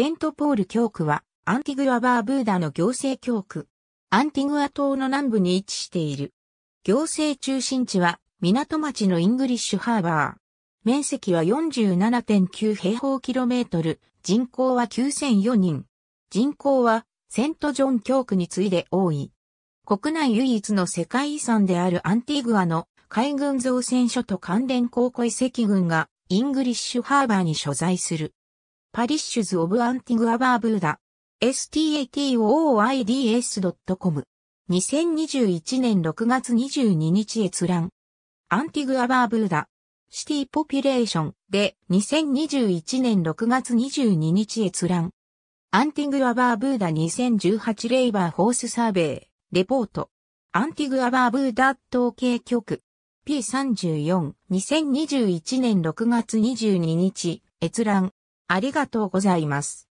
セントポール教区は、アンティグア・バーブーダの行政教区。アンティグア島の南部に位置している。行政中心地は、港町のイングリッシュハーバー。面積は47.9平方キロメートル、人口は9004人。人口は、セントジョン教区に次いで多い。国内唯一の世界遺産であるアンティグアの海軍造船所と関連考古遺跡群がイングリッシュハーバーに所在する。パリッシュズ・オブ・アンティグア・バーブーダ。s t a t o i d s c o m 2021年6月22日閲覧。アンティグア・バーブーダ。シティ・ポピュレーションで2021年6月22日閲覧。アンティグア・バーブーダ2018レイバー・ホースサーベイ、レポート。アンティグア・バーブーダ統計局。P34、2021年6月22日、閲覧。ありがとうございます。